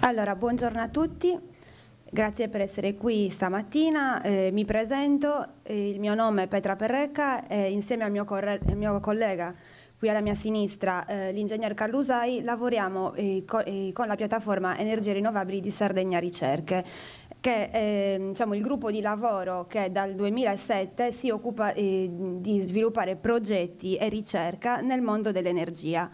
Allora, buongiorno a tutti, grazie per essere qui stamattina. Eh, mi presento, eh, il mio nome è Petra Perrecca e insieme al mio, mio collega qui alla mia sinistra, eh, l'ingegner Carlo Usai, lavoriamo eh, co eh, con la piattaforma Energie Rinnovabili di Sardegna Ricerche che è diciamo, il gruppo di lavoro che dal 2007 si occupa di sviluppare progetti e ricerca nel mondo dell'energia.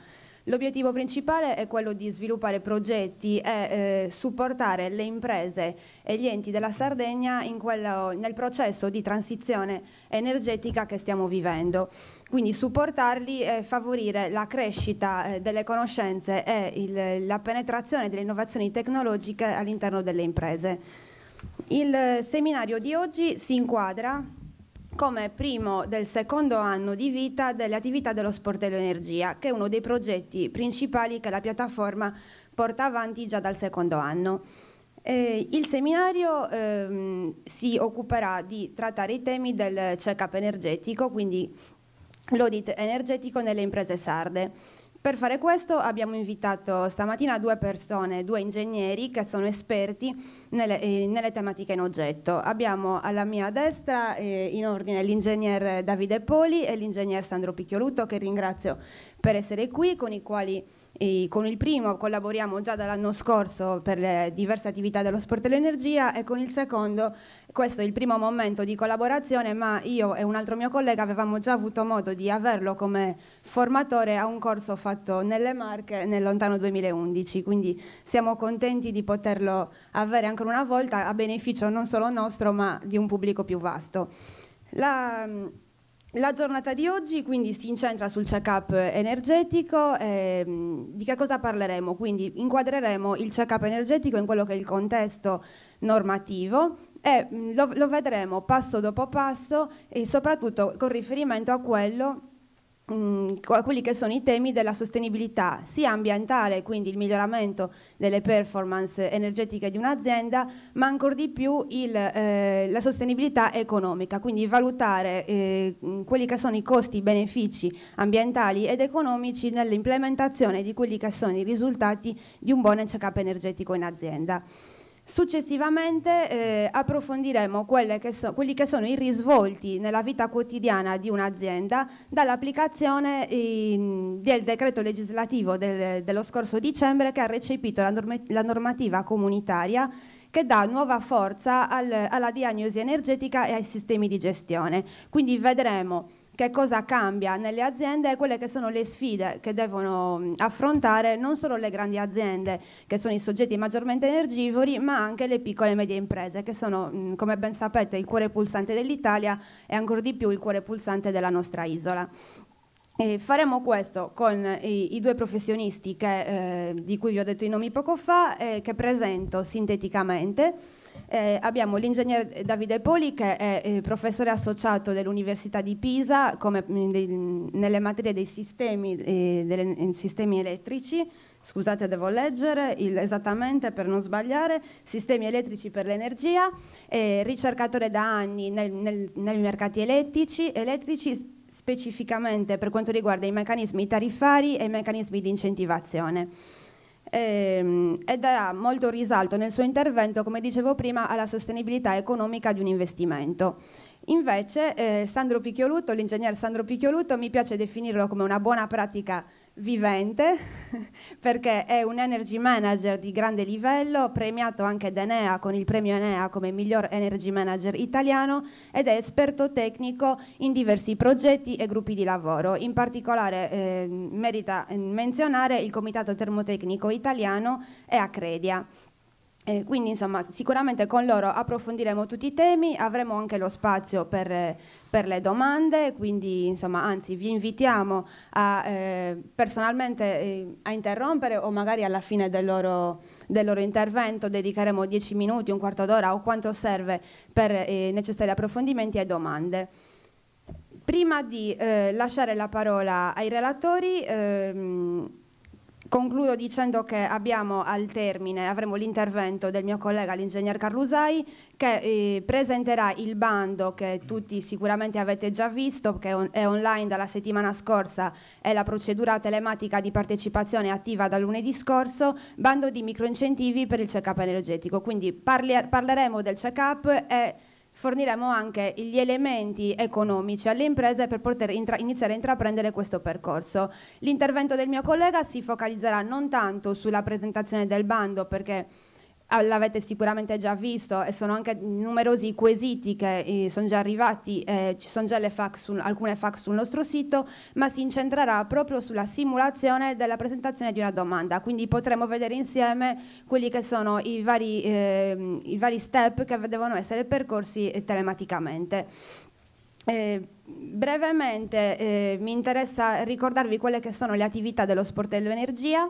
L'obiettivo principale è quello di sviluppare progetti e eh, supportare le imprese e gli enti della Sardegna quello, nel processo di transizione energetica che stiamo vivendo. Quindi supportarli e favorire la crescita eh, delle conoscenze e il, la penetrazione delle innovazioni tecnologiche all'interno delle imprese. Il eh, seminario di oggi si inquadra come primo del secondo anno di vita delle attività dello Sportello Energia, che è uno dei progetti principali che la piattaforma porta avanti già dal secondo anno. Eh, il seminario ehm, si occuperà di trattare i temi del check-up energetico, quindi l'audit energetico nelle imprese sarde. Per fare questo abbiamo invitato stamattina due persone, due ingegneri che sono esperti nelle, eh, nelle tematiche in oggetto. Abbiamo alla mia destra eh, in ordine l'ingegner Davide Poli e l'ingegner Sandro Picchioluto che ringrazio per essere qui, con i quali e con il primo collaboriamo già dall'anno scorso per le diverse attività dello sport e l'energia e con il secondo questo è il primo momento di collaborazione ma io e un altro mio collega avevamo già avuto modo di averlo come formatore a un corso fatto nelle Marche nel lontano 2011 quindi siamo contenti di poterlo avere ancora una volta a beneficio non solo nostro ma di un pubblico più vasto. La, la giornata di oggi quindi si incentra sul check-up energetico, ehm, di che cosa parleremo? Quindi inquadreremo il check-up energetico in quello che è il contesto normativo e mm, lo, lo vedremo passo dopo passo e soprattutto con riferimento a quello mh, mm, quelli che sono i temi della sostenibilità sia ambientale, quindi il miglioramento delle performance energetiche di un'azienda, ma ancora di più il, eh, la sostenibilità economica, quindi valutare eh, mm, quelli che sono i costi, benefici ambientali ed economici nell'implementazione di quelli che sono i risultati di un buon check-up energetico in azienda. Successivamente eh, approfondiremo che so, quelli che sono i risvolti nella vita quotidiana di un'azienda dall'applicazione ehm, del decreto legislativo del, dello scorso dicembre che ha recepito la, norm la normativa comunitaria che dà nuova forza al, alla diagnosi energetica e ai sistemi di gestione. Quindi vedremo che cosa cambia nelle aziende e quelle che sono le sfide che devono mm, affrontare non solo le grandi aziende, che sono i soggetti maggiormente energivori, ma anche le piccole e medie imprese, che sono, mm, come ben sapete, il cuore pulsante dell'Italia e ancora di più il cuore pulsante della nostra isola. E faremo questo con i, i due professionisti che, eh, di cui vi ho detto i nomi poco fa e eh, che presento sinteticamente. Eh, abbiamo l'ingegnere Davide Poli che è eh, professore associato dell'Università di Pisa come, mm, de, mm, nelle materie dei sistemi, eh, delle, eh, sistemi elettrici, scusate devo leggere il, esattamente per non sbagliare, sistemi elettrici per l'energia, eh, ricercatore da anni nei nel, nel mercati elettrici, elettrici specificamente per quanto riguarda i meccanismi tariffari e i meccanismi di incentivazione. Ehm, e darà molto risalto nel suo intervento, come dicevo prima, alla sostenibilità economica di un investimento. Invece eh, Sandro Picchioluto, l'ingegner Sandro Picchioluto, mi piace definirlo come una buona pratica vivente perché è un energy manager di grande livello, premiato anche da Enea con il premio Enea come miglior energy manager italiano ed è esperto tecnico in diversi progetti e gruppi di lavoro. In particolare eh, merita ehm, menzionare il Comitato Termotecnico Italiano e Acredia. Eh, quindi insomma sicuramente con loro approfondiremo tutti i temi, avremo anche lo spazio per, per le domande, quindi insomma anzi vi invitiamo a, eh, personalmente eh, a interrompere o magari alla fine del loro, del loro intervento dedicheremo 10 minuti, un quarto d'ora o quanto serve per eh, necessari approfondimenti e domande. Prima di eh, lasciare la parola ai relatori, ehm, Concludo dicendo che abbiamo al termine, avremo l'intervento del mio collega, l'ingegner Carlusai, che eh, presenterà il bando che tutti sicuramente avete già visto, che on è online dalla settimana scorsa, è la procedura telematica di partecipazione attiva da lunedì scorso, bando di microincentivi per il check-up energetico. Quindi parleremo del check-up e forniremo anche gli elementi economici alle imprese per poter iniziare a intraprendere questo percorso. L'intervento del mio collega si focalizzerà non tanto sulla presentazione del bando perché Ah, l'avete sicuramente già visto e sono anche numerosi i quesiti che eh, sono già arrivati, eh, ci sono già fax sul, alcune fax sul nostro sito, ma si incentrerà proprio sulla simulazione della presentazione di una domanda, quindi potremo vedere insieme quelli che sono i vari, eh, i vari step che devono essere percorsi eh, telematicamente. Eh, brevemente eh, mi interessa ricordarvi quelle che sono le attività dello sportello energia,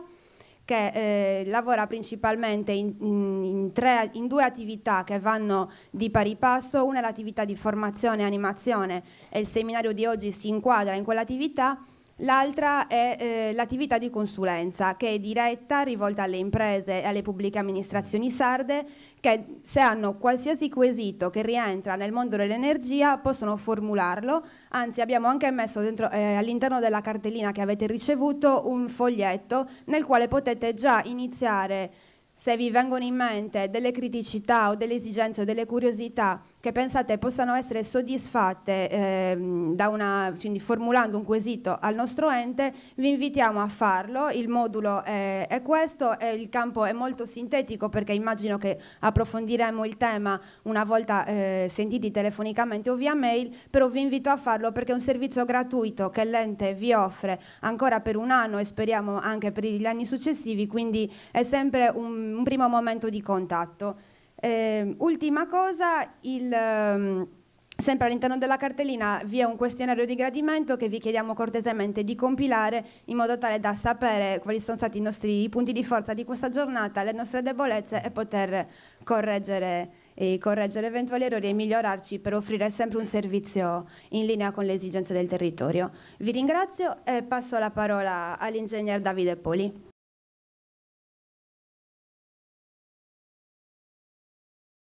che eh, lavora principalmente in, in, tre, in, due attività che vanno di pari passo, una è l'attività di formazione e animazione e il seminario di oggi si inquadra in quell'attività L'altra è eh, l'attività di consulenza che è diretta, rivolta alle imprese e alle pubbliche amministrazioni sarde che se hanno qualsiasi quesito che rientra nel mondo dell'energia possono formularlo, anzi abbiamo anche messo eh, all'interno della cartellina che avete ricevuto un foglietto nel quale potete già iniziare se vi vengono in mente delle criticità o delle esigenze o delle curiosità che pensate possano essere soddisfatte eh, una, quindi formulando un quesito al nostro ente, vi invitiamo a farlo. Il modulo è, è questo, è, il campo è molto sintetico perché immagino che approfondiremo il tema una volta eh, sentiti telefonicamente o via mail, però vi invito a farlo perché è un servizio gratuito che l'ente vi offre ancora per un anno e speriamo anche per gli anni successivi, quindi è sempre un, un primo momento di contatto. Eh, ultima cosa, il... Um, Sempre all'interno della cartellina vi è un questionario di gradimento che vi chiediamo cortesemente di compilare in modo tale da sapere quali sono stati i nostri punti di forza di questa giornata, le nostre debolezze e poter correggere, e correggere eventuali errori e migliorarci per offrire sempre un servizio in linea con le esigenze del territorio. Vi ringrazio e passo la parola all'ingegner Davide Poli.